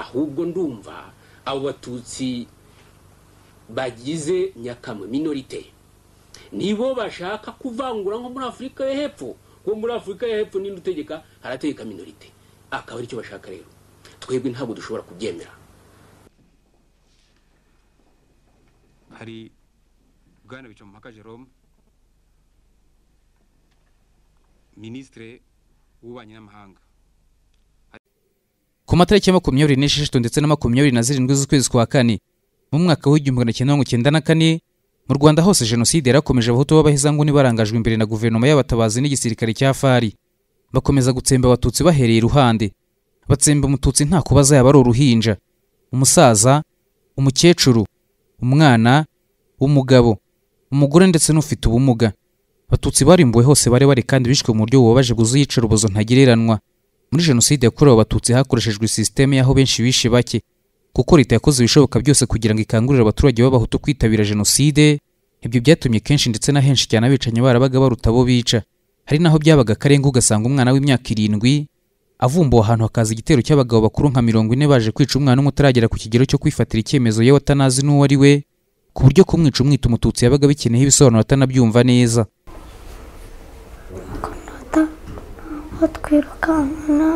ahubwo ndumva abo batutsi bagize nyakamwe minorite nibo bashaka kuvangura nko muri afurika yo hepfo kuko muri afurika yo hepfo ninde utegeka harategeka minorite akaba aricyo bashaka rero twebwe ntabwo dushobora kubyemera hari bwana bicamumpaka jerome minisitire w'ububanyi n'amahanga ku matariki ya makumyabiri n'esheshatu ndetse na makumyabiri na zirindwi z'ukwezi kwa kane mu mwaka w'igihumbi magana cyenda mirongo icyenda na kane mu rwanda hose jenoside yarakomeje abahutu b'abahezanguni barangajwe imbere na guverinoma y'abatabazi n'igisirikare cya fari bakomeza gutsemba abatutsi bahereye iruhande batsemba umututsi nta kubaza yaba ari uruhinja umusaza umukecuru umwana umugabo umugore ndetse n'ufite ubumuga abatutsi barimbuwe hose bare bare kandi bishwe mu buryo bubabaje bwuzuye iyicarubozo ntagereranwa muri jenoside yakorewe abatutsi hakoreshejwe sisiteme y'aho benshi bishe bake kuko leta yakoze ibishoboka byose kugira ngo ikangurire abaturage b'abahutu kwitabira jenoside ibyo byatumye kenshi ndetse na henshi cyane abicanyi barabaga baruta abo bica hari naho byabaga akarenga ugasanga umwana w'imyaka irindwi avumbuwe ahantu hakaza igitero cy'abagabo bakuru nka mirongo ine baje kwica umwana umwe utaragera ku kigero cyo kwifatira icyemezo yewe atanazi n'uwo ari we ku buryo kumwica umwita umututsi yabaga bikeneyeho ibisobanuro atanabyumva neza batwirukankana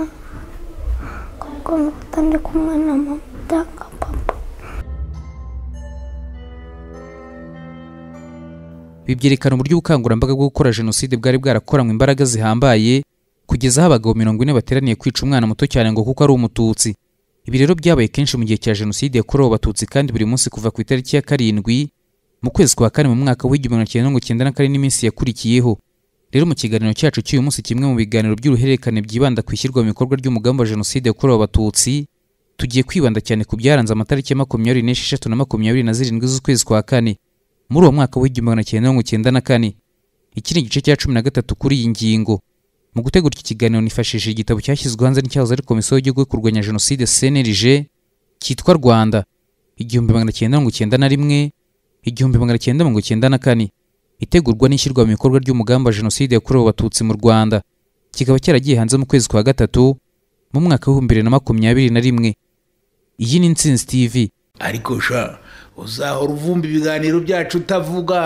kuko mvuta kumwe na mama papa bibyerekana uburyo ubukangurambaga bwo gukora jenoside bwari bwarakoranywe imbaraga zihambaye kugeza aho abagabo mirongo ine bateraniye kwica umwana muto cyane ngo kuko ari umututsi ibi rero byabaye kenshi mu gihe cya jenoside yakorewe abatutsi kandi buri munsi kuva ku itariki ya karindwi mu kwezi kwa kane mu mwaka w'igihumbi kimwe magana cyenda mirongo icyenda na kane n'iminsi yakurikiyeho rero mu kiganiro cyacu cy'uyu munsi kimwe mu biganiro by'uruhererekane byibanda ku ishyirwa mu bikorwa ry'umugambi wa jenoside yakorewe abatutsi tugiye kwibanda cyane ku byaranze amatariki ya makumyabiri n'esheshatu na makumyabiri na zirindwi z'ukwezi kwa kane muri uwo mwaka w'igihumbi magana cyenda mirongo icyenda na kane iki ni igice cya cumi na gatatu kuri iyi ngingo mu gutegura iki kiganiro nifashishije igitabo cyashyizwe hanze n'icyahoze ari komisiyo y'igihugu yo kurwanya jenoside cnlg cyitwa rwanda igihumbi magana cyenda mirongo icyenda na rimwe igihumbi magana cyenda mirongo icyenda na kane itegurwa n'ishyirwa mu bikorwa ry’umugamba wa jenoside yakorewe abatutsi mu rwanda kikaba cyaragiye hanze mu kwezi kwa gatatu mu mwaka w'ibihumbi bibiri na makumyabiri na rimwe iyi ni insinzi tv ariko sha uzahora uvumba ibiganiro byacu utavuga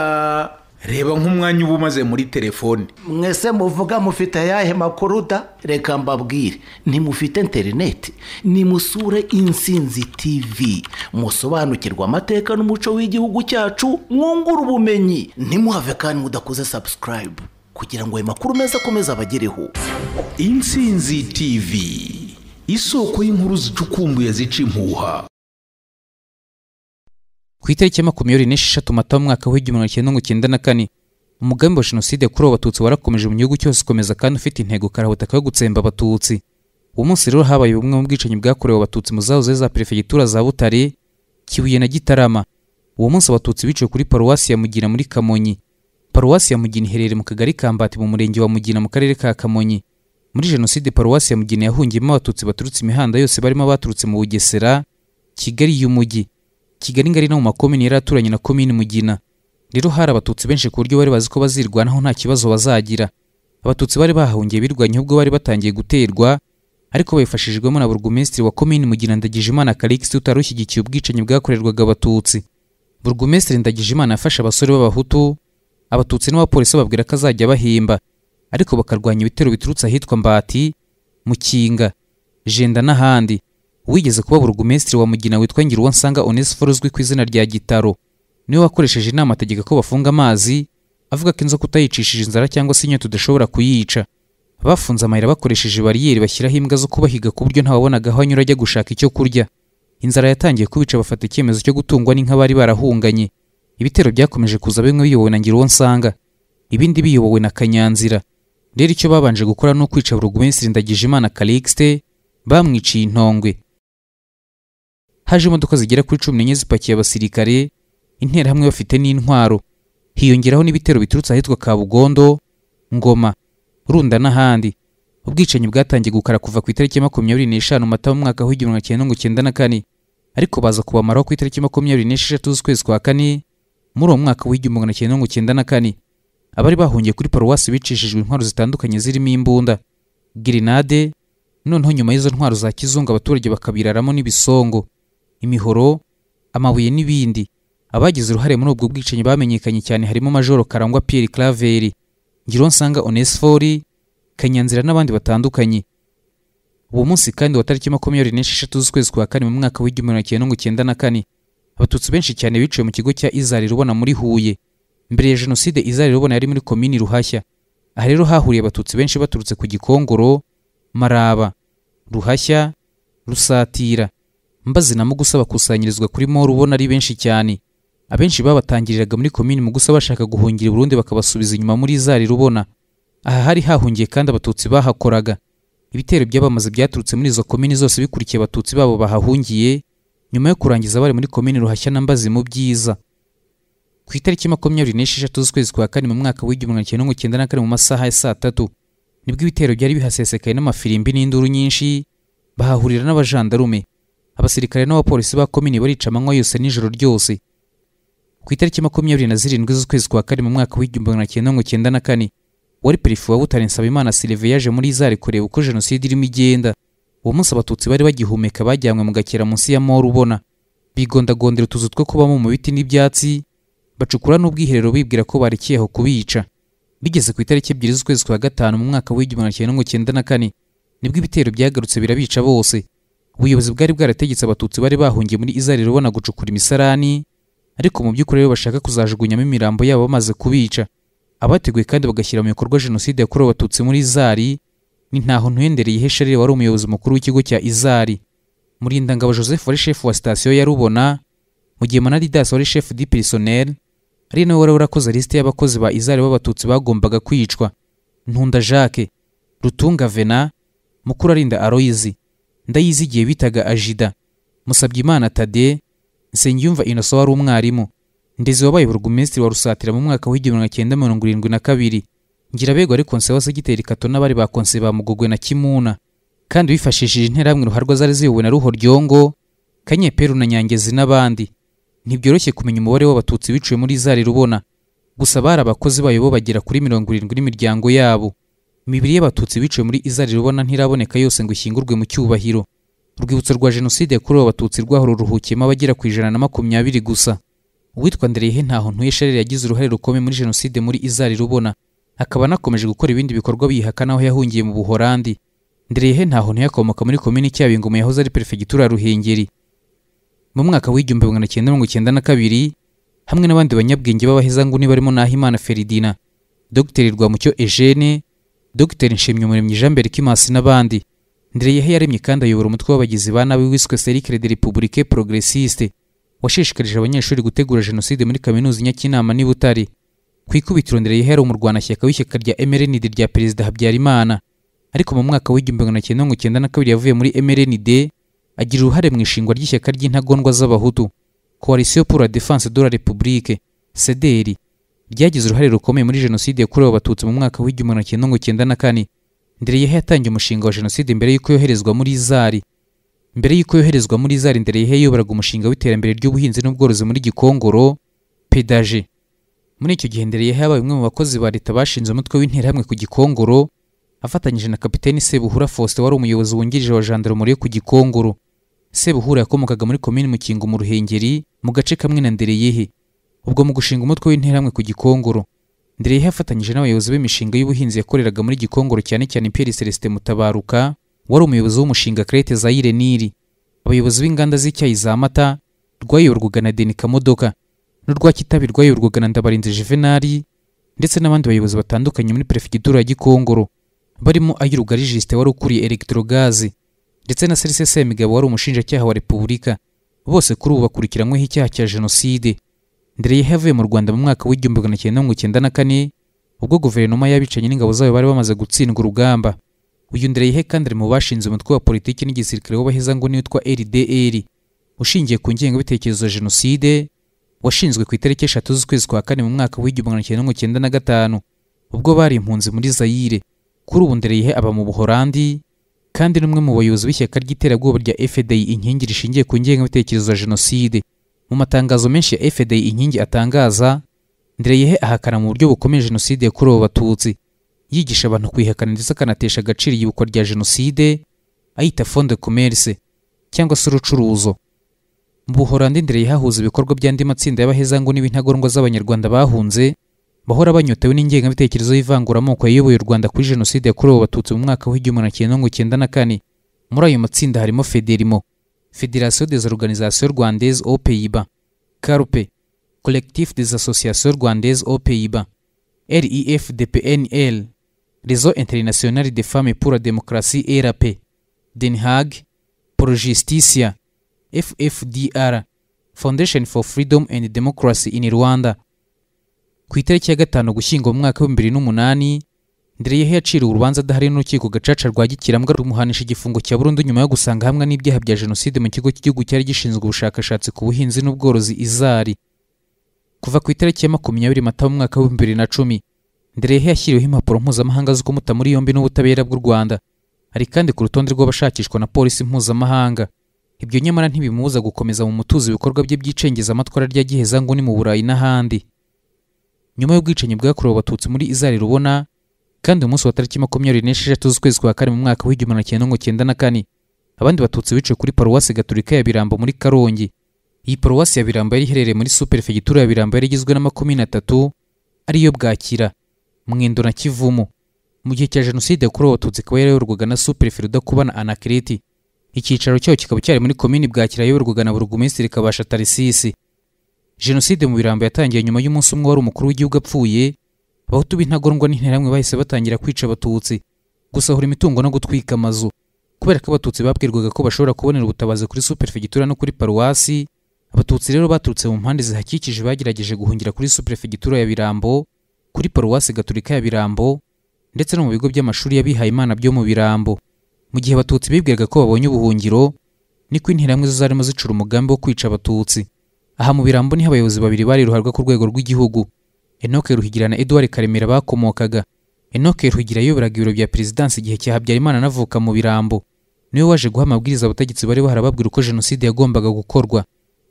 reba nk'umwanya uba umaze muri telefone mwese muvuga mufite ayahe makuru da reka mbabwire ntimufite interineti nimusure insinzi tivi musobanukirwa amateka n'umuco w'igihugu cyacu mwungura ubumenyi ntimuhave kandi mudakoze sabusikarayibu kugira ngo ayo makuru meza akomeze abagereho insinzi tivi isoko y'inkuru zicukumbuye zica impuha ku itariki ya makumyabiri n'esheshatu mata mu mwaka w'igihumbi magana cyenda na kane umugambi wa jenoside yakorewe abatutsi warakomeje mu gihugu cyose ukomeza kandi ufite intego karahutaka yo gutsemba abatutsi uwo munsi rero habaye bumwe mu bwicanyi bwakorewe abatutsi mu zahoze za perefegitura za butare kibuye na gitarama uwo munsi abatutsi biciwe kuri paruwasi ya mugina muri kamonyi paruwasi ya mugina iherereye mu kagari ka mbati mu murenge wa mugina mu karere ka kamonyi muri jenoside paruwasi ya mugina yahungiyemo abatutsi baturutse imihanda yose barimo abaturutse mu bugesera kigali y'umujyi kigali ngari no mu makomini yari aturanye na komini mugina rero hari abatutsi benshi ku buryo bari bazi ko bazirwanaho nta kibazo bazagira abatutsi bari bahahungiye birwanya ubwo bari batangiye guterwa ariko babifashijwemo na burugumesitiri wa komini mugina ndagijimana karikisi utari ubwicanyi bwakorerwaga abatutsi burugumesitiri ndagijimana yafashe abasore b'abahutu abatutsi n'abapolisi babwira ko azajya bahimba ariko bakarwanya ibitero biturutse ahitwa mbati mukinga jenda n'ahandi wigeze kuba burugumesitiri wa mugina witwa ngiruwansanga onesiforo uzwi ku izina rya gitaro niwe wakoresheje inama ategeka ko bafunga amazi avuga ko inzoka utayicishije inzara cyangwa se inyota udashobora kuyica bafunze amayira bakoresheje bariyeri bashyiraho imbwa zo kubahiga ku buryo ntawabonaga aho anyura ajya gushaka icyo kurya inzara yatangiye kubica bafata icyemezo cyo gutungwa n'inka bari barahunganye ibitero byakomeje kuza bimwe biyobowe na ngiruwansanga ibindi biyobowe na kanyanzira rero icyo babanje gukora ni ukwica burugumesitiri ndagijimana calixte bamwiciye intongwe haje imodoka zigera kuri cumi n'enye zipakiye abasirikare interahamwe bafite n'intwaro hiyongeraho n'ibitero biturutse ahitwa kabugondo ngoma runda n'ahandi ubwicanyi bwatangiye gukara kuva ku itariki makumyabiri n'eshanu mata mu mwaka w'igihumbi kimwe mirongo icyenda na kane ariko baza kubamaraho ku itariki makumyabiri n'esheshatu z'ukwezi kwa kane muri uwo mwaka w'igihumbi kimwe mirongo icyenda na kane abari bahungiye kuri paruwasi bicishijwe intwaro zitandukanye zirimo imbunda girinade noneho nyuma y'izo ntwaro za kizungu abaturage bakabiraramo n'ibisongo imihoro amabuye n'ibindi abagize uruhare muri ubwo bwicanyi bamenyekanye cyane harimo majoro karangwa pierre claveri ngironsanga onesifori kanyanzira n'abandi batandukanye uwo munsi kandi wa tariki makumyabiri n'esheshatu z'ukwezi kwa kane mu mwaka w'igihumbi magana cyenda mirongo icyenda na kane abatutsi benshi cyane biciwe mu kigo cya izari rubona muri huye mbere ya jenoside izari rubona yari muri komini ruhashya aha rero hahuriye abatutsi benshi baturutse ku gikongoro maraba ruhashya rusatira mbazi na mugusa bakusanyirizwa kuri moro ubona ari benshi cyane abenshi babatangiriraga muri komini mu gusa bashaka guhungira Burundi bakabasubiza inyuma muri za Rubona aha hari hahungiye kandi abatutsi bahakoraga ibitero by'abamaze byaturutse muri izo komini zose bikurikiye abatutsi babo bahahungiye nyuma yo kurangiza bari muri komini ruhashya na mbazi mu byiza ku itariki makumyabiri n'esheshatu z'ukwezi kwa kane mu mwaka w'igihumbi kimwe mirongo icyenda na kane mu masaha ya saa tatu nibwo ibitero byari bihasesekaye n'amafirimbi n'induru nyinshi bahahurira n'abajandarume abasirikare n'abapolisi ba komini barica amanywa yose n'ijoro ryose ku itariki makumyabiri na zirindwi z'ukwezi kwa kane mu mwaka w'igihumbi magana cyenda mirongo icyenda na kane wari perefe wa butare nsabimana silve yaje muri izari kureba uko jenoside irimo igenda uwo munsi abatutsi bari bagihumeka bajyanywe mu gakera munsi ya moro ubona bigondagondera utuzu two kubamo mu biti n'ibyatsi bacukura n'ubwiherero bibwira ko barekeye aho kubica bigeze ku itariki ebyiri z'ukwezi kwa gatanu mu mwaka w'igihumbi magana cyenda mirongo icyenda na kane nibwo ibitero byagarutse birabica bose ubuyobozi bwari bwarategetse abatutsi bari bahungiye muri izari rubona gucukura imisarani ariko mu by'ukuri rero bashaka kuzajugunyamo imirambo yabo bamaze kubica abateguye kandi bagashyira mu bikorwa jenoside yakorewe abatutsi muri izari ni ntaho ntuhendereye ihesherere wari umuyobozi mukuru w'ikigo cya izari murindangabo joseph wari shefu wa sitasiyo ya rubona mu gihe manadidasi wari shefu di pirisoneri ari nawe wari warakoze lisite y'abakozi ba izari b'abatutsi bagombaga kwicwa ntunda jacques rutunga vena mukuru arinda aroyizi ndayizigiye bitaga ajida musabyimana tade nsengiyumva inoso wari umwarimu ndetse wabaye burugumesitiri wa rusatira mu mwaka w'igihumbi magana cyenda mirongo irindwi na kabiri ngirabego ari konse wa segiteri kato n'abari ba konse ba mugogwe na kimuna kandi bifashishije interahamwe ruharwa zari ziyobowe na ruhoryongo kanyeperu na nyangezi n'abandi ntibyoroshye kumenya umubare w'abatutsi biciwe muri zari rubona gusa bari abakozi bayo bo bagera kuri mirongo irindwi n'imiryango yabo imibiri y'abatutsi biciwe muri izari rubona ntiraboneka yose ngo ishyingurwe mu cyubahiro urwibutso rwa jenoside yakorewe abatutsi rwahora ruruhukiyemo abagera ku ijana na makumyabiri gusa uwitwa nderehe ntaho ntuye sharire yagize uruhare rukomeye muri jenoside muri izari rubona akaba anakomeje gukora ibindi bikorwa biyihakana aho yahungiye mu buhorandi nderehe ntaho ntuye muri komini cyabingo yahoze ari perefegitura ya ruhengeri mu mwaka w'igihumbi magana cyenda mirongo icyenda na kabiri hamwe n'abandi banyabwenge b'abahezanguni barimo nahimana feridina Dr rwamucyo ejene Dr Nshimyumuremyi Jean Berkimas n'abandi Ndereyehe yaremye kandi ayobora umutwe w'abagizi ba nabi wiswe Cercle de République Progressiste washishikarije abanyeshuri gutegura jenoside muri kaminuza Nyakinama n'i ku ikubitiro Ndereyehe yari umurwanashyaka w'ishyaka rya MRND rya Perezida Habyarimana ariko mu mwaka w'igihumbi magana cyenda mirongo icyenda na kabiri yavuye muri MRND agira uruhare mu ishingwa ry'ishyaka ry'intagondwa z'abahutu Coalition pour la Défense de la République CDR ryagize uruhare rukomeye muri jenoside yakorewe abatutsi mu mwaka w'igihumbi magana cyenda icyenda na kane ndereyeho yatangiye umushinga wa jenoside mbere y'uko yoherezwa muri zari mbere y'uko yoherezwa muri zari ndereyeho yayoboraga umushinga w'iterambere ry'ubuhinzi n'ubworozi muri gikongoro pedaje muri icyo gihe ndereyeho yabaye umwe mu bakozi ba leta bashinze umutwe w'interahamwe ku gikongoro afatanyije na kapiteni sebuhura faustin wari umuyobozi wungirije wa jandarumori yo ku gikongoro sebuhura yakomokaga muri komini mukingo mu ruhengeri mu gace kamwe na ndereyehe ubwo mu gushinga umutwe w'interahamwe ku gikongoro ndereyeho yafatanyije n'abayobozi b'imishinga y'ubuhinzi yakoreraga muri gikongoro cyane cyane Pierre Celestin Mutabaruka wari umuyobozi w'umushinga Crete Zaire Nili abayobozi b'inganda z'icyayi za mata rwayoborwaga na Denika Modoka n'urwa Kitabi rwayoborwaga na Ndabarinze Juvenali ndetse n'abandi bayobozi batandukanye muri Perefegitura ya Gikongoro barimo ay'Urugari wari ukuriye Electrogaze ndetse na Serse Semigabo wari umushinjacyaha wa Repubulika bose kuri ubu bakurikiranyweho icyaha cya Jenoside Ndreye yavuye mu Rwanda mu mwaka w'igihumbi magana cyenda mirongo icyenda na kane ubwo guverinoma y'abicanyi n'ingabo zayo bari bamaze gutsindwa urugamba uyu Ndreye kandi ari mu bashinze umutwe wa politiki n'igisirikare w'abaheza ngo ni witwa RDR ushingiye ku ngengabitekerezo ya jenoside washinzwe ku itariki eshatu z'ukwezi kwa kane mu mwaka w'igihumbi magana cyenda mirongo icyenda na gatanu ubwo bari impunzi muri Zaire kuri ubu Ndreye aba mu Buholandi kandi n'umwe mu bayobozi w’ishyaka ry'iterabwoba rya FDI inkingi rishingiye ku ngengabitekerezo ya jenoside mu matangazo menshi ya fdi inkingi atangaza ndereyehe ahakana mu buryo bukomeye jenoside yakorewe abatutsi yigisha abantu kwihakana ndetse akanatesha agaciro iyibukwa rya jenoside ayita fonde commerce cyangwa se urucuruzo mu buhorandi ndereyehe hahuza ibikorwa by'andi matsinda y'abahezango n'ibintagondwa z'abanyarwanda bahunze bahora banyotewe n'ingengabitekerezo y'ivanguramoko yayoboye u rwanda kuri jenoside yakorewe abatutsi mu mwaka w'igihumbi na kimwe mirongo icyenda na kane muri ayo matsinda harimo federimo Fédération des organisations rwandaises aux Pays-Bas, CARPE, Collectif des associations rwandaises aux Pays-Bas, RIFDPNL, Réseau international des femmes pour la démocratie et Den Haag, Projusticia, FFDR, Foundation for Freedom and Democracy in Rwanda. Ku itariki ya gatanu gushyingo mu mwaka w'ibihumbi bibiri n'umunani ndereyeho yaciriwe urubanza adahari n'urukiko gacaca rwa gikirambwa rumuhanisha igifungo cya burundu nyuma yo gusanga hamwe n'ibyaha bya jenoside mu kigo cy'igihugu cyari gishinzwe ubushakashatsi ku buhinzi n'ubworozi izari kuva ku itariki ya makumyabiri mata mu mwaka w'ibihumbi bibiri na cumi ndereyeho yashyiriweho impapuro mpuzamahanga zo kumuta muri yombi n'ubutabera bw'u rwanda ari kandi ku rutonde rw'abashakishwa na polisi mpuzamahanga ibyo nyamara ntibimubuza gukomeza mu mutuzo ibikorwa bye by'icengezamatwara rya giheza ngo ni mu burayi n'ahandi nyuma y'ubwicanyi bwakorewe abatutsi muri izari rubona kandi umunsi wa tariki makumyabiri n'esheshatu z'ukwezi kwa kane mu mwaka w'igihumbi magana cyenda mirongo cyenda na kane abandi batutsi biciwe kuri paruwasi gaturika ya birambo muri karongi iyi paruwasi ya birambo yari iherereye muri superefegitura ya birambo yari igizwe na makumyabiri na tatu ariyo bwakira mwendo na kivumu mu gihe cya jenoside yakorewe abatutsi ikaba yarayoborwaga na supereferi udakubana anakireti icyicaro cyayo kikaba cyari muri komini bwakira yayoborwaga na burugumesitiri kabasha tarisisi jenoside mu birambo yatangiye nyuma y'umunsi umwe wari umukuru w'igihugu apfuye abahutu b'intagondwa n'interahamwe bahise batangira kwica abatutsi gusahura imitungo no gutwika amazu kubera ko abatutsi babwirwaga ko bashobora kubonera ubutabazi kuri superefegitura no kuri paruwasi abatutsi rero baturutse mu mpande zihakikije bagerageje guhungira kuri superefegitura ya birambo kuri paruwasi gaturika ya birambo ndetse no mu bigo by'amashuri Imana byo mu birambo mu gihe abatutsi bibwiraga ko babonye ubuhungiro ni niko interahamwe zo zarimo zicura umugambi wo kwica abatutsi aha mu birambo niho abayobozi babiri bari iruharwa ku rwego rw'igihugu enoke ruhigira na edouard karemera bakomokaga enoke ruhigira yayoboraga ibiro bya perezidansi igihe cya habyarimana anavuka mu birambo niwe waje guha amabwiriza abategetsi bari baharababwira uko jenoside yagombaga gukorwa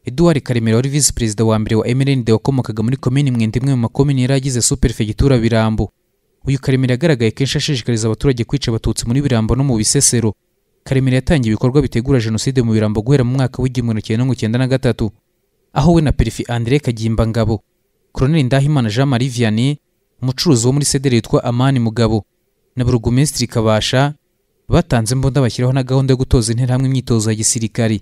edouard karemera wari visi perezida wa mbere wa Emerende wakomokaga muri komini mwenda imwe mu makomini yari agize superefegitura birambo uyu karemera yagaragaye kenshi ashishikariza abaturage kwica abatutsi muri birambo no mu bisesero karemera yatangiye ibikorwa bitegura jenoside mu birambo guhera mu mwaka w'igihumbi kimwe na cyenda na gatatu aho we na perifi andre kagimbangabo Colonel Ndahimana Jean Marie Vianney umucuruzi wo muri sederi yitwa Amani Mugabo na burugumesitiri Kabasha batanze imbunda bashyiraho na gahunda yo gutoza interahamwe imyitozo ya gisirikari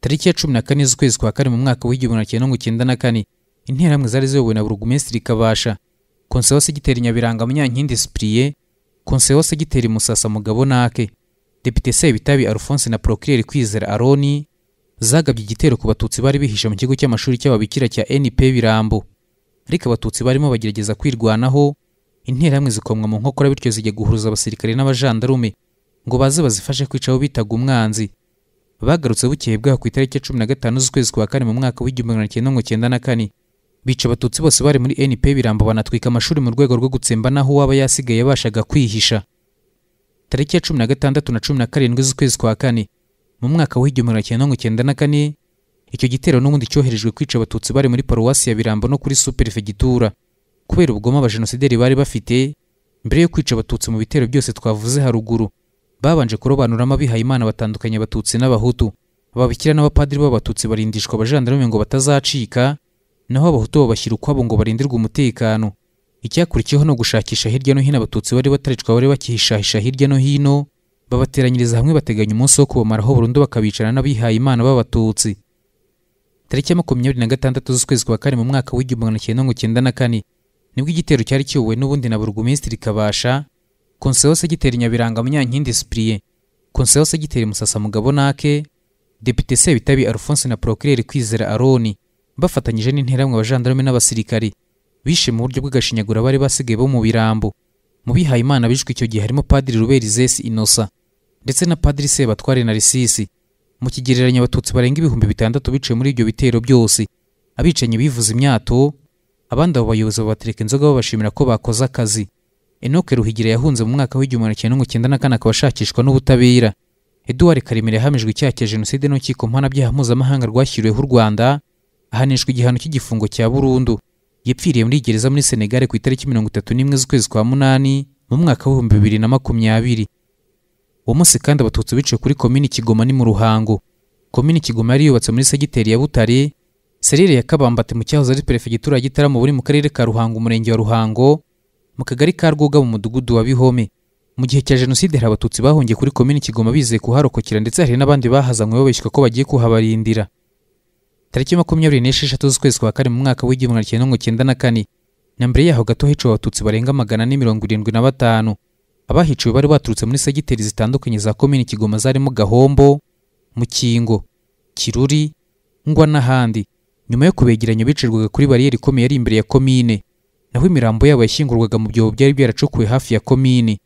tariki ya cumi na kane z'ukwezi kwa kane mu mwaka w'igihumbi magana cyenda mirongo icyenda na kane interahamwe zari ziyobowe na burugumesitiri Kabasha konseho segiteri Nyabiranga Munyankindi Cyprien konseho segiteri Musasa Mugabo Nake depite Sebitabi Alphonse na Procureur Kwizera Aroni zagabye igitero ku batutsi bari bihishe mu kigo cy'amashuri cy'ababikira cya NP Birambo ariko abatutsi barimo bagerageza kwirwanaho interahamwe zikomwa mu nkokora bityo zijya guhuruza abasirikare n'abajandarume ngo baze bazifashe kwicaho bitaga umwanzi bagarutse bukeye bwaho ku itariki ya cumi na gatanu z'ukwezi kwa kane mu mwaka w'igihumbi magana cyenda mirongo icyenda na kane bica abatutsi bose bari muri NP Birambo banatwika amashuri mu rwego rwo gutsemba n'aho uwaba yasigaye yabashaga kwihisha tariki ya cumi na gatandatu na cumi na karindwi z'ukwezi kwa kane mu mwaka w'igihumbi magana cyenda mirongo icyenda na kane icyo gitero n'ubundi cyoherejwe kwica abatutsi bari muri paruwasi ya birambo no kuri superefegitura kubera ubugome abajenosideri bari bafite mbere yo kwica abatutsi mu bitero byose twavuze haruguru babanje kurobanuramo abihaye imana batandukanye abatutsi n'abahutu ababikira n'abapadiri b'abatutsi barindishwa abajandarume ngo batazacika naho abahutu babashyira ukwabo ngo barindirwe umutekano icyakurikiyeho no gushakisha hirya no hino abatutsi bari bataricwa bari bakihishahisha hirya no hino babateranyiriza hamwe bateganya umunsi wo kubamaraho burundu bakabicara n'abihaye imana b'abatutsi tariki ya makumyabiri na gatandatu z'ukwezi kwa kane mu mwaka w'igihumbi magana cyenda mirongo icyenda na kane nibwo igitero cyari kiyobowe n'ubundi na burugumistiri kabasha konseho segiteri nyabiranga munyankindi sipiriye konseho segiteri Mugabo nake depite sebitabi alphonse na procureur kwizera aroni bafatanyije n'interamwe abajandarume n'abasirikari bishe mu buryo bw'agashinyagura bari basigaye bo mu birambo mu bihayimana bishwe icyo gihe harimo padiri ruberi zesi inosa ndetse na padiri sebatware na risisi mu kigereranyo abatutsi barenga ibihumbi bitandatu biciye muri ibyo bitero byose abicanyi bivuza imyato abandi abo bayobozi babatereka inzoga babashimira ko bakoze akazi enoke ruhigira yahunze mu mwaka w'igihumbi kimwe mirongo icyenda na kane akaba ashakishwa n'ubutabera eduwari karemera yahamijwe icyaha cya jenoside n'urukiko mpanabyaha mpuzamahanga rwashyiriweho u rwanda ahanishwa igihano cy'igifungo cya burundu yapfiriye muri gereza muri senegare ku itariki mirongo itatu n'imwe z'ukwezi kwa munani mu mwaka w'ibihumbi bibiri na makumyabiri uwo munsi kandi abatutsi biciwe kuri komini kigoma ni mu ruhango komini kigoma yari yubatse muri segiteri ya butare serire ya kabambate mu cyahoze ari perefegitura ya gitaramo buri mu karere ka ruhango umurenge wa ruhango mu kagari ka rwoga mu mudugudu wa bihome mu gihe cya jenoside hari abatutsi bahungiye kuri komini kigoma bizeye kuharokokera ndetse hari n'abandi bahazanywe babeshywa ko bagiye kuhabarindira tariki makumyabiri n'esheshatu z'ukwezi kwa kane mu mwaka w'igihumbi kimwe magana cyenda na kane na mbere yaho gato hiciwe abatutsi barenga magana ane mirongo irindwi na batanu abahiciwe bari baturutse muri segiteri zitandukanye za komini kigoma zarimo gahombo mukingo kiruri ngwa n'ahandi nyuma yo kubegeranya bicirwaga kuri bariyeri ikomeye yari imbere ya komine naho imirambo yabo yashyingurwaga mu byobo byari byaracukuwe hafi ya komini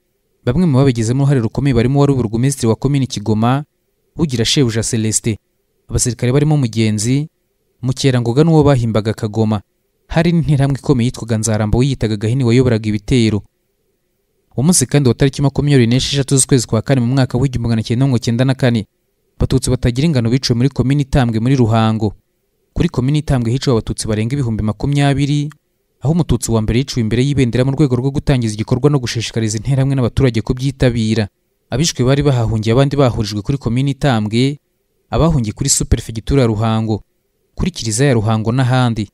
bamwe mu babigizemo uruhare rukomeye barimo wari uburugumesitiri wa komini kigoma ugira shebuja Celeste abasirikare barimo mugenzi mukerangoga n'uwo bahimbaga kagoma hari n'interahamwe ikomeye yitwaga nzaramba wiyitaga gahini wayoboraga ibitero umunsi kandi wa tariki makumyabiri n'esheshatu z'ukwezi kwa kane mu mwaka w'igihumbi magana cyenda mirongo cyenda na kane abatutsi batagira ingano biciwe muri komini itambwe muri ruhango kuri komini itambwe hiciwe abatutsi barenga ibihumbi makumyabiri aho umututsi wa mbere yiciwe imbere y'ibendera mu rwego rwo gutangiza igikorwa no gushishikariza interahamwe n'abaturage kubyitabira abishwe bari bahahungiye abandi bahurijwe kuri komini itambwe abahungiye kuri superefegitura ya ruhango kuri kiliziya ya ruhango n'ahandi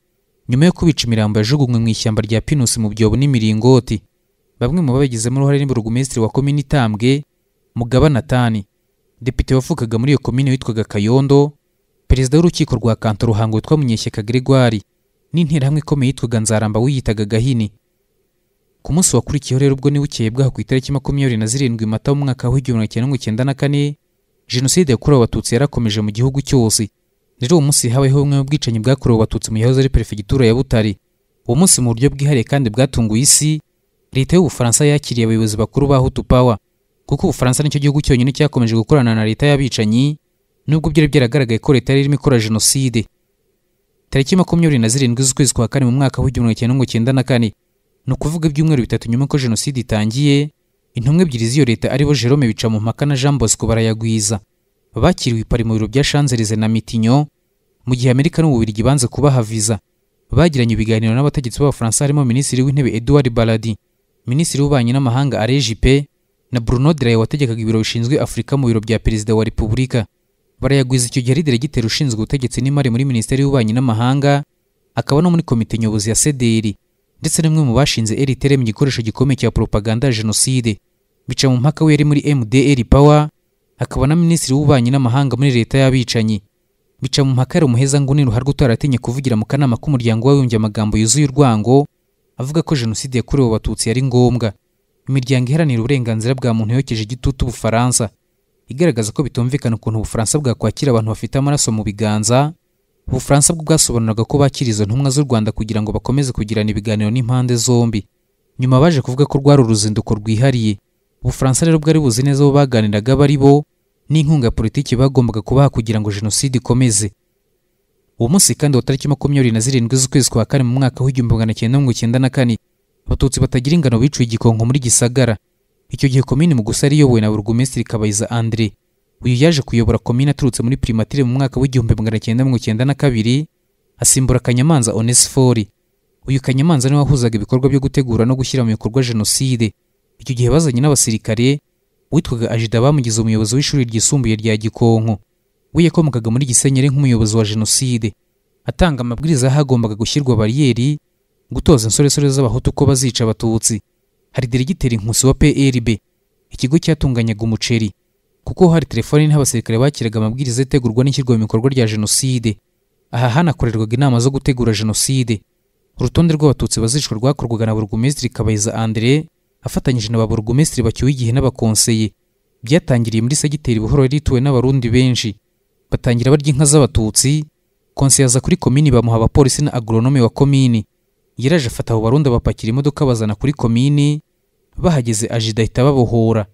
nyuma yo kubica imirambo yajugunywe mu ishyamba rya pinusi mu byobo n'imiringoti bamwe mu babigizemo uruhare ni burugumesitiri wa komini itambwe mugaba natani depite wavukaga muri iyo komini witwaga kayondo perezida w'urukiko rwa kanto ruhango witwa munyeshyaka gregoire n'interahamwe ikomeye yitwaga nzaramba wiyitaga gahini ku munsi wakurikiyeho rero ubwo nibukeye bwaho ku itariki makumyabiri na zirindwi mata w'umwaka w'igihumbi kimwe mirongo icyenda na kane jenoside yakorewe abatutsi yarakomeje mu gihugu cyose rero uwo munsi habayeho bumwe mu bwicanyi bwakorewe abatutsi mu yahoze ari perefegitura ya butare uwo munsi mu buryo bwihariye kandi bwatunguye isi leta y'ubufaransa yakiriye abayobozi bakuru ba hutu pawa kuko ubufaransa nicyo gihugu cyonyine cyakomeje gukorana na leta y'abicanyi nubwo byari byaragaragaye ko leta yari irimo ikora jenoside tariki makumyabiri na zirindwi z'ukwezi kwa kane mu mwaka w'igihumbi kimwe mirongo icyenda na kane ni ukuvuga ibyumweru bitatu nyuma ko jenoside itangiye intumwa ebyiri z'iyo leta aribo jerome bica mu mpaka na jean bosco barayagwiza bakiriwe ipari mu biro bya shanzerize na mitinyo mu gihe amerika n'ububiligi banze kubaha viza bagiranye ibiganiro n'abategetsi b'abafaransa harimo minisitiri w'intebe edouard baladi minisitiri w'ububanyi n'amahanga arejipe na bruno dirayi wategekaga ibiro bishinzwe afurika mu biro bya perezida wa repubulika barayagwiza icyo gihe ari diregiteri ushinzwe ubutegetsi n'imari muri minisiteri y'ububanyi n'amahanga akaba no muri komite nyobozi ya sederi ndetse n'umwe mu bashinze eriteremu igikoresho gikomeye cya propaganda ya jenoside bica mu mpaka we yari muri mdr power akaba na minisitiri w'ububanyi n'amahanga muri leta y'abicanyi bica mu mpaka yari umuhezanguni ruharwa utaratinya kuvugira mu kanama k'umuryango w'abibumbye amagambo yuzuye urwango avuga ko jenoside yakorewe abatutsi yari ngombwa imiryango iharanira uburenganzira bwa muntu yokeje igitutu ubufaransa igaragaza ko bitumvikana ukuntu ubufaransa bwakwakira abantu bafite amaraso mu biganza ubufaransa bwo bwasobanuraga ko bakira izo ntumwa z'u rwanda kugira ngo bakomeze kugirana ibiganiro n'impande zombi nyuma baje kuvuga ko rwari uruzinduko rwihariye ubufaransa rero bwari buzi neza abo baganiraga bari bo n'inkunga ya politiki bagombaga kubaha kugira ngo jenoside ikomeze uwo munsi kandi wa tariki makumyabiri na zirindwi z'ukwezi kwa kane mu mwaka w'igihumbi magana cyenda mirongo icyenda na kane abatutsi batagira ingano biciwe igikonko muri gisagara icyo gihe komini mu gusa iyobowe na burugumesitiri kabayiza andre uyu yaje kuyobora komini aturutse muri primatire mu mwaka w'igihumbi magana cyenda mirongo icyenda na kabiri asimbura kanyamanza onesifori uyu kanyamanza niwe wahuzaga ibikorwa byo gutegura no gushyira mu bikorwa jenoside icyo gihe bazanye n'abasirikare witwaga ajida bamugize umuyobozi w'ishuri ryisumbuye rya gikonko we yakomokaga muri gisenyeri nk'umuyobozi wa jenoside atanga amabwiriza hagombaga gushyirwa bariyeri gutoza insoresore z'abahutu ko bazica abatutsi hari diregiteri nkusi wa prb ikigo cyatunganyaga umuceri kuko hari telefoni n'abasirikare bakiraga amabwiriza ategurwa n'ishyirwa mu bikorwa rya jenoside aha hanakorerwaga inama zo gutegura jenoside urutonde rw'abatutsi bazicwa rwakorwaga na burugumesitiri kabayiza andire afatanyije na ba burugumesitiri bacyuye igihe n'abakonseye byatangiriye muri segiteri buhoro yarituwe n'abarundi benshi batangira barya inka z'abatutsi konse yaza kuri komini bamuha abapolisi na agoronome wa komini yaraje afata abo barundi abapakira imodoka bazana kuri komini bahageze ajida ahita babohora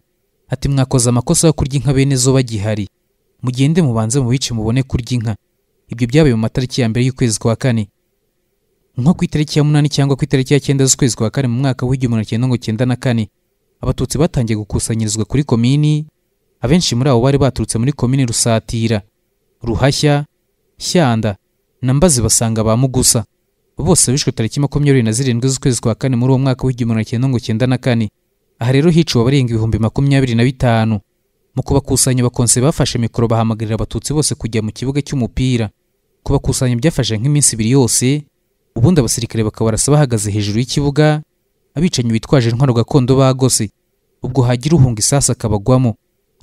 ati mwakoze amakosa yo kurya inka bene zo bagihari mugende mubanze mu bice mubone kurya inka ibyo byabaye mu matariki ya mbere y'ukwezi kwa kane nko ku itariki ya munani cyangwa ku itariki ya cyenda z'ukwezi kwa kane mu mwaka w'igihumbi kimwe mirongo cyenda na kane abatutsi batangiye gukusanyirizwa kuri komini abenshi muri abo bari baturutse muri komini rusatira ruhashya shyanda na mbazi basanga ba mugusa bose bishwe tariki makumyabiri na zirindwi z'ukwezi kwa kane muri uwo mwaka w'igihumbi magana cyenda cyenda na kane aha rero hiciwe abarenga ibihumbi makumyabiri na bitanu mu kubakusanya abakonse bafashe mikoro bahamagarira abatutsi bose kujya mu kibuga cy'umupira kubakusanya byafashe nk'iminsi ibiri yose ubundi abasirikare bakabarasa bahagaze hejuru y'ikibuga abicanyi bitwaje intwaro gakondo bagose ubwo hagira uhunga isasu akabagwamo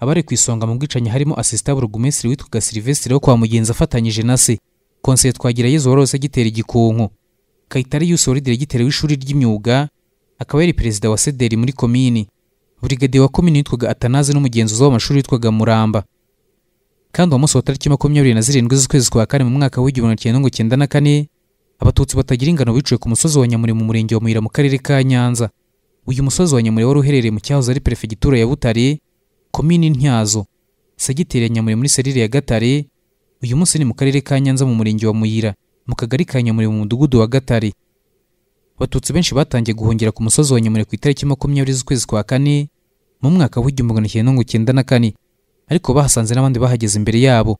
abari ku isonga mu bwicanyi harimo asisita burugumesitiri witwaga silivesitiri wo kwa mugenzi afatanyije na se konseye twagira yezu warose agitera igikunku kayitare yusi wari diregiteri w'ishuri ry'imyuga akaba yari perezida wa sederi muri komini burigade wa komini witwaga atanazi n'umugenzuzi w'amashuri witwaga muramba kandi uwo munsi wa tariki makumyabiri na zirindwi z'ukwezi kwa kane mu mwaka w'igihumbi kimwe mirongo icyenda na kane abatutsi batagira ingano biciwe ku musozi wa nyamure mu murenge wa muyira mu karere ka nyanza uyu musozi wa nyamure wari uherereye mu cyahoze ari perefegitura ya butare komini ntyazo segiteri ya nyamure muri serire ya gatare uyu munsi ni mu karere ka nyanza mu murenge wa muyira mu kagari ka nyamure mu mudugudu wa gatare abatutsi benshi batangiye guhungira ku musozi wa nyamure ku itariki makumyabiri z'ukwezi kwa kane mu mwaka w'igihumbi magana cyenda mirongo icyenda na kane ariko bahasanze n'abandi bahageze imbere yabo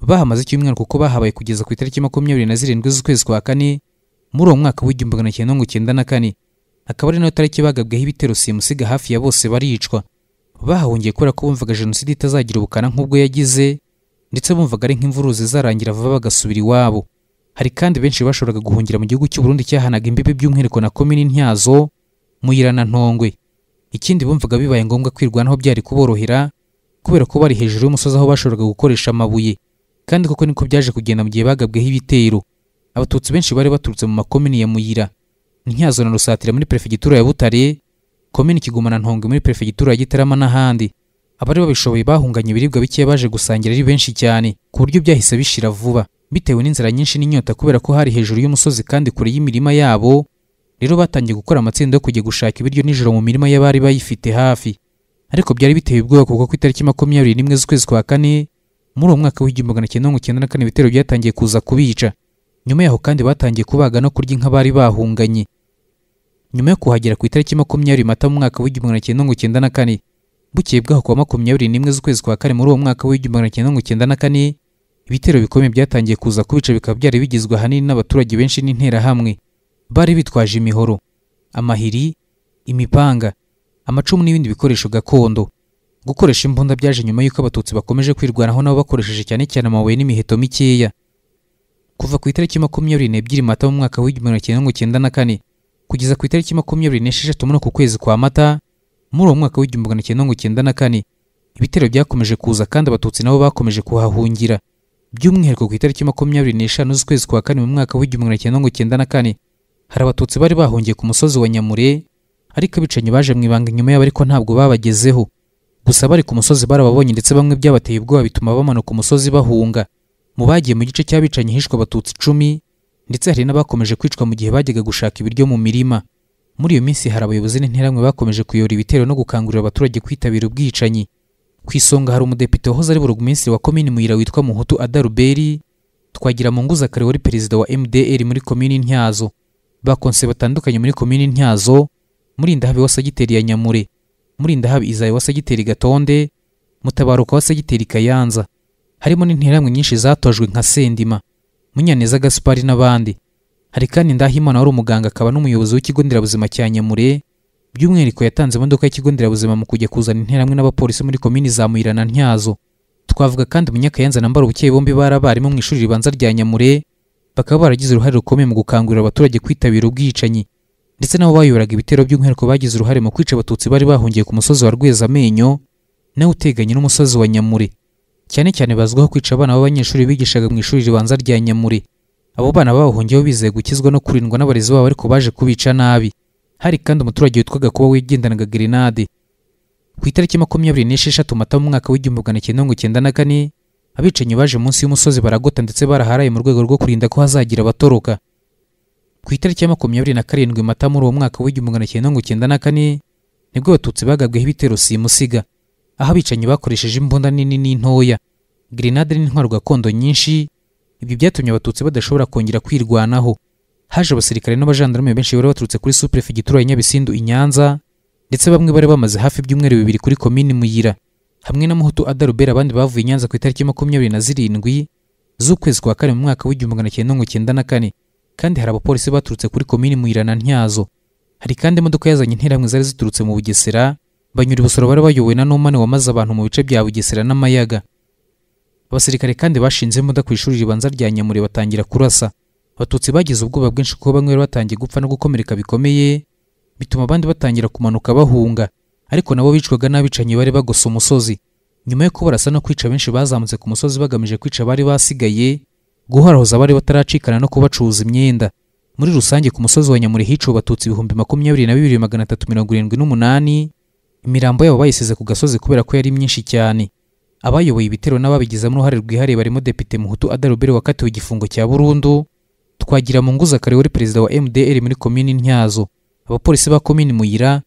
bahamaze icyumweru kuko bahabaye kugeza ku itariki makumyabiri na zirindwi z'ukwezi kwa kane muri uwo mwaka w'igihumbi magana cyenda mirongo icyenda na kane akaba ari nayo tariki bagabweho ibitero simusiga hafi ya bose baricwa bahahungiye kubera ko bumvaga jenoside itazagira ubukana nk'ubwo yagize ndetse bumvaga ari nk'imvururu zarangira vuba bagasubira iwabo hari kandi benshi bashoboraga guhungira mu gihugu cy'u Burundi cyahanaga imbibi by'umwihariko na komini Ntyazo Muyira Ntongwe ikindi bumvaga bibaye ngombwa kwirwanaho byari kuborohera kubera ko bari hejuru y'umusozi aho bashoboraga gukoresha amabuye kandi koko niko byaje kugenda mu gihe bagabweho ibitero abatutsi benshi bari baturutse mu makomini ya Muyira Ntyazo na Rusatira muri perefegitura ya Butare komini kigoma na muri perefegitura ya gitarama n'ahandi abari babishoboye bahunganye ibiribwa bikeya baje gusangira ari benshi cyane ku buryo byahise bishira vuba bitewe n'inzara nyinshi n'inyota kubera ko hari hejuru y'umusozi kandi kure y'imirima yabo rero batangiye gukora amatsinda yo kujya gushaka ibiryo nijoro mu mirima y'abari bayifite hafi ariko byari biteye ubwoba kuko ku itariki makumyabiri n'imwe z'ukwezi kwa kane muri uwo mwaka w'igihumbi magana cyenda mirongo icyenda na kane ibitero byatangiye kuza kubica nyuma yaho kandi batangiye kubaga no kurya inka bari bahunganye nyuma yo kuhagera ku itariki makumyabiri mata mu mwaka w'igihumbi magana cyenda mirongo icyenda na kane bukeye bwaho kuwa makumyabiri n'imwe z'ukwezi kwa kane muri uwo mwaka w'igihumbi magana cyenda mirongo icyenda na kane ibitero bikomeye byatangiye kuza kubica bikaba byari bigizwe ahanini n'abaturage benshi n'interahamwe bari bitwaje imihoro amahiri imipanga amacumu n'ibindi bikoresho gakondo gukoresha imbunda byaje nyuma y'uko abatutsi bakomeje kwirwanaho nabo bakoresheje cyane cyane amabuye n'imiheto mikeya kuva ku itariki makumyabiri n'ebyiri mata mu mwaka w'igihumbi magana cyenda mirongo icyenda na kane kugeza ku itariki makumyabiri n'esheshatu muri uku kwezi kwa mata muri uwo mwaka w'igihumbi magana cyenda mirongo icyenda na kane ibitero byakomeje kuza kandi abatutsi nabo bakomeje kuhahungira by'umwihariko ku itariki makumyabiri n'eshanu z'ukwezi kwa kane mu mwaka w'igihumbi magana cyenda mirongo icyenda na kane hari abatutsi bari bahungiye ku musozi wa nyamure ariko abicanyi baje mu ibanga nyuma yabo ariko ntabwo babagezeho gusa bari ku musozi barababonye ndetse bamwe byabateye ubwoba bituma bamanuka umusozi bahunga mu bagiye mu gice cy'abicanyi hishwe abatutsi icumi ndetse hari n'abakomeje kwicwa mu gihe bajyaga gushaka ibiryo mu mirima muri iyo minsi hari abayobozi n'interamwe bakomeje kuyora ibitero no gukangurira abaturage kwitabira ubwicanyi ku isonga hari umudepite wahoze ari burugumensitiri wa komini muyira witwa muhutu adaruberi twagira mu nguza kare wari perezida wa mdr muri komini ntyazo bakonse batandukanye muri komini ntyazo murindahabi wa segiteri ya nyamure murindahabi izayi wa segiteri gatonde mutabaruka wa segiteri kayanza harimo n'interamwe nyinshi zatojwe nka sendima munyaneza gaspari n'abandi hari kandi ndahimana wari umuganga akaba n'umuyobozi w'ikigo nderabuzima cya nyamure by'umwihariko yatanze imodoka y'ikigo nderabuzima mu kujya kuzana interahamwe n'abapolisi muri komini za muyira ntyazo twavuga kandi munyakayanza na mbarubukeye bombi bari abarimu mu ishuri ribanza rya nyamure bakaba baragize uruhare rukomeye mu gukangurira abaturage kwitabira ubwicanyi ndetse nabo bayoboraga ibitero by'umwihariko bagize uruhare mu kwica abatutsi bari bahungiye ku musozi wa rwezamenyo nawe uteganye n'umusozi wa nyamure cyane cyane bazwiho kwica abana b'abanyeshuri bigishaga mu ishuri ribanza rya nyamure abo bana babahungiyeho bizeye gukizwa no kurindwa n'abarezi babo ariko baje kubica nabi hari kandi umuturage witwaga kuba wigendanaga grenade ku itariki makumyabiri n'esheshatu mata mu mwaka w'igihumbi magana cyenda mirongo icyenda na kane abicanyi baje munsi y'umusozi baragota ndetse baraharaye mu rwego rwo kurinda ko hazagira abatoroka ku itariki ya makumyabiri na karindwi mata muri uwo mwaka w'igihumbi magana cyenda mirongo icyenda na kane nibwo abatutsi bagabweho ibitero simusiga aho abicanyi bakoresheje imbunda nini n'intoya grenade n'intwaro gakondo nyinshi ibi byatumye abatutsi badashobora kongera kwirwanaho haje abasirikare n'abajandarume benshi bari baturutse kuri superefigitura ya nyabisindu i nyanza ndetse bamwe bari bamaze hafi ibyumweru bibiri kuri komini muyira hamwe na muhutu adarubera abandi bavuye i nyanza ku itariki makumyabiri na zirindwi z'ukwezi kwa kane mu mwaka w'igihumbi magana cyenda mirongo icyenda na kane kandi hari abapolisi baturutse kuri komini muyira na ntyazo hari kandi imodoka yazanye interahamwe zari ziturutse mu bugesera banyura ubusoro bari bayobowe na n’umani wamaze abantu mu bice bya bugesera n'amayaga abasirikare kandi bashinze imodoka ku ishuri ribanza rya nyamure batangira kurasa abatutsi bagize ubwoba bwinshi kuko bamwe bari batangiye gupfa no gukomereka bikomeye bituma abandi batangira kumanuka bahunga ariko nabo bicwaga n'abicanyi bari bagosa umusozi nyuma yo kuba barasa no kwica benshi bazamutse ku musozi bagamije kwica abari basigaye guhorahoza abari bataracikana no kubacuruza imyenda muri rusange ku musozi wa nyamure hiciwe abatutsi ibihumbi makumyabiri na bibiri magana atatu mirongo irindwi n'umunani imirambo yabo bayisize ku gasozi kubera ko yari myinshi cyane abayoboye ibitero n'ababigizemo uruhare rwihariye barimo depite muhutu adarubere wakatiwe igifungo cya burundu twagira mu nguza kare wari perezida wa mdr muri komini ntyazo abapolisi ba komini muyira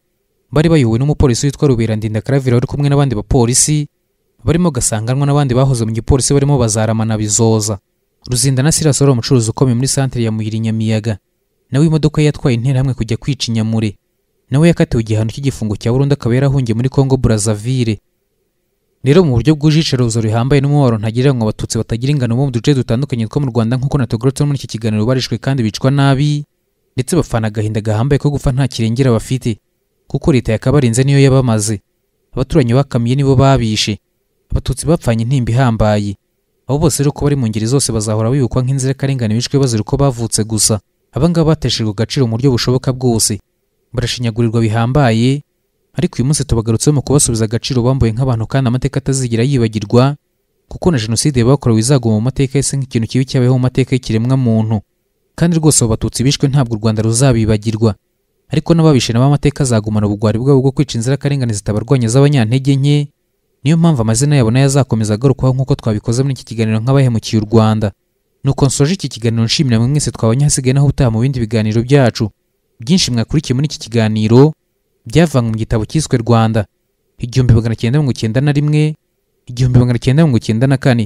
bari bayobowe n'umupolisi witwa rubera ndinda karavira kumwe n'abandi bapolisi barimo gasanganwa n'abandi bahoze mu gipolisi barimo bazaramana bizoza ruzinda na silas wari umucuruzi ukomeye muri santire ya muyira nyamiyaga nawe imodoka yatwaye interahamwe kujya kwica inyamure nawe yakatiwe igihano cy'igifungo cya burundu akaba yarahungiye muri congo burazavire rero mu buryo bwuje iyicaruzo rihambaye n'umubabaro ntagirira ngo abatutsi batagira ingano bo mu duce dutandukanye two mu rwanda nk'uko natugoretse muri iki kiganiro barishwe kandi bicwa nabi ndetse bafana agahinda gahambaye ko gupfa nta kirengera bafite kuko leta yakabarinze niyo yabamaze abaturanyi bakamiye nibo babishe abatutsi bapfanye intimba ihambaye abo bose rero ko bari mu ngeri zose bazahora bibukwa karengane bishwe bazira uko bavutse gusa abangaba bateshejwe agaciro mu buryo bushoboka bwose barashinyagurirwa bihambaye ariko uyu munsi tubagarutseho mu kubasubiza agaciro bambuye nk'abantu kandi amateka atazigera yibagirwa kuko na jenoside bakorewe izaguma mu mateka ese nk'ikintu kibi cyabayeho mu mateka y'ikiremwamuntu kandi rwose abo batutsi bishwe ntabwo u rwanda ruzabibagirwa ariko n'ababishe nabo amateka azagumana ubugwari bwabo bwo kwica inzirakarengane zitabarwanya z'abanyantege nke niyo mpamvu amazina yabo nayo azakomeza agarukwaho nk'uko twabikoze muri iki kiganiro nk'abahemukiye u rwanda nuko nsoje iki kiganiro nshimira mwese twabonye hasigaye naho utaha mu bindi biganiro byacu byinshi mwakurikiye muri iki kiganiro byavanywe mu gitabo cyiswe rwanda igihumbi magana cyenda mirongo icyenda na rimwe igihumbi magana cyenda mirongo icyenda na kane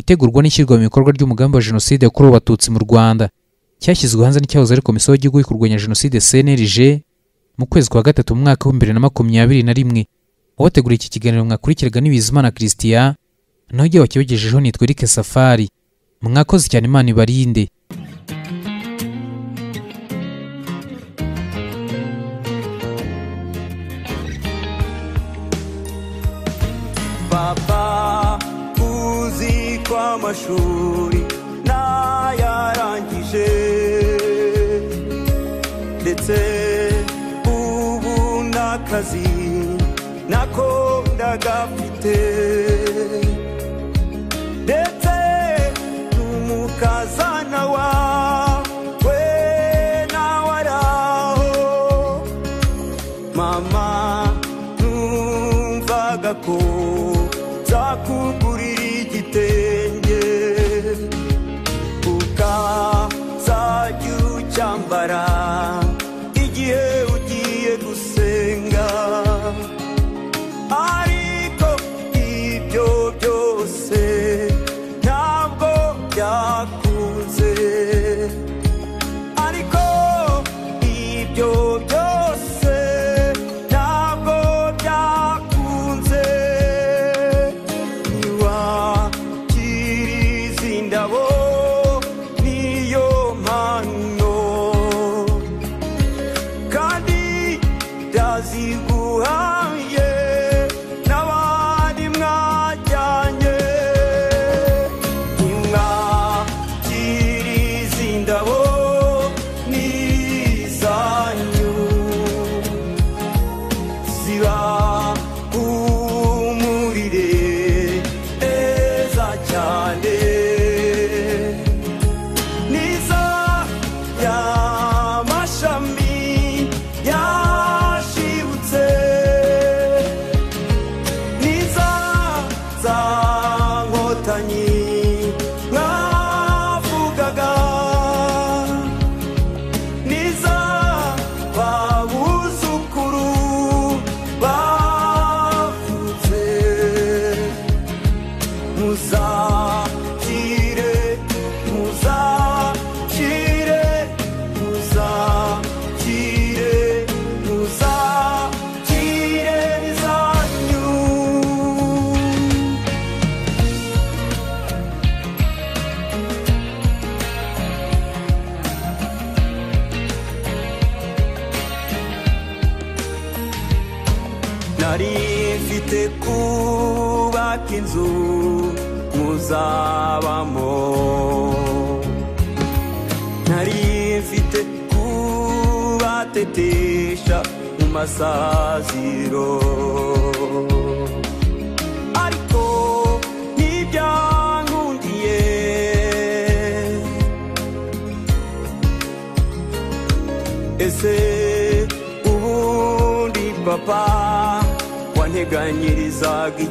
itegurwa n'ishyirwa mu bikorwa ry'umugambi wa jenoside yakorewe abatutsi mu rwanda cyashyizwe hanze n'icyahoze ari komisiyo y'igihugu yo kurwanya jenoside cnlg mu kwezi kwa gatatu mu mwaka w'ibihumbi bibiri na makumyabiri na rimwe uwateguriye iki kiganiro mwakurikiraga n'ibizimana christian naho igihe wakibagejejeho nitwa erike safari mwakoze cyane imana ibarinde papa uzi ko amashuri ntayarangije ndetse ubu n'akazi nakondaga mfite शाम्बरा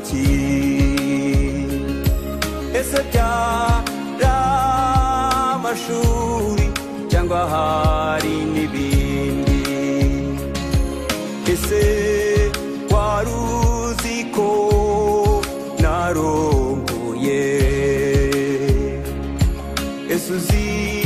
iki ese byari amashuri cyangwa hari n'ibindi ese wari ko narongoye ese uzi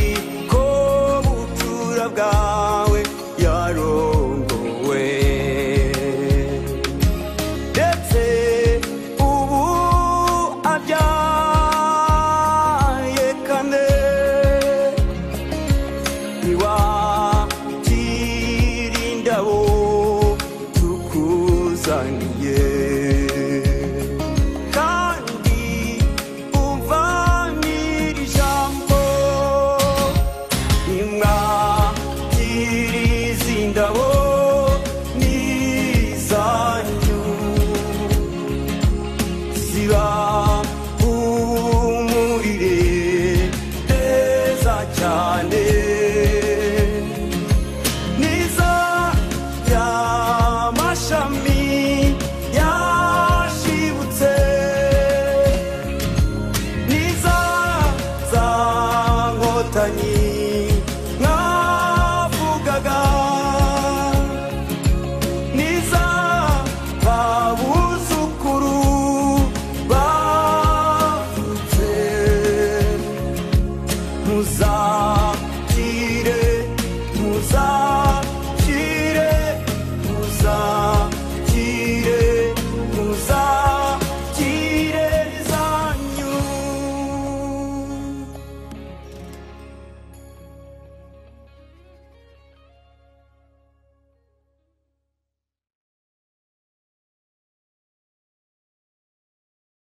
vida.